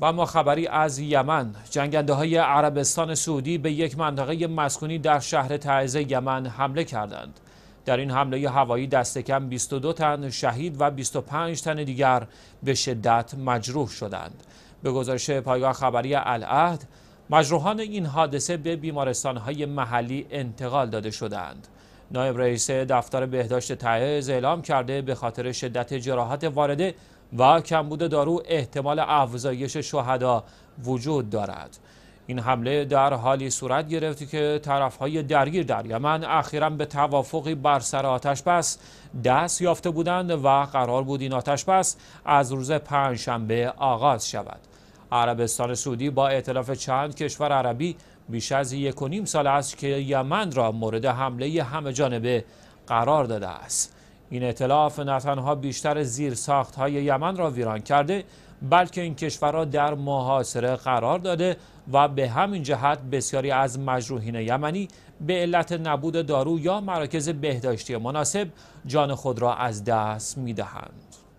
و اما خبری از یمن جنگنده های عربستان سعودی به یک منطقه مسکونی در شهر تعز یمن حمله کردند در این حمله هوایی دستکم 22 تن شهید و 25 تن دیگر به شدت مجروح شدند به گزارش پایگاه خبری العهد مجروحان این حادثه به بیمارستان های محلی انتقال داده شدند نایب رئیس دفتر بهداشت تعز اعلام کرده به خاطر شدت جراحات وارده و کمبود دارو احتمال افزایش شهدا وجود دارد این حمله در حالی صورت گرفت که طرفهای درگیر در یمن اخیرا به توافقی بر سر آتش بس دست یافته بودند و قرار بود این آتش بس از روز پنجشنبه آغاز شود عربستان سعودی با اعتلاف چند کشور عربی بیش از یک و نیم سال است که یمن را مورد حمله همه جانبه قرار داده است این اطلاف نه تنها بیشتر زیر ساخت های یمن را ویران کرده بلکه این کشور را در محاصره قرار داده و به همین جهت بسیاری از مجروحین یمنی به علت نبود دارو یا مراکز بهداشتی مناسب جان خود را از دست دهند.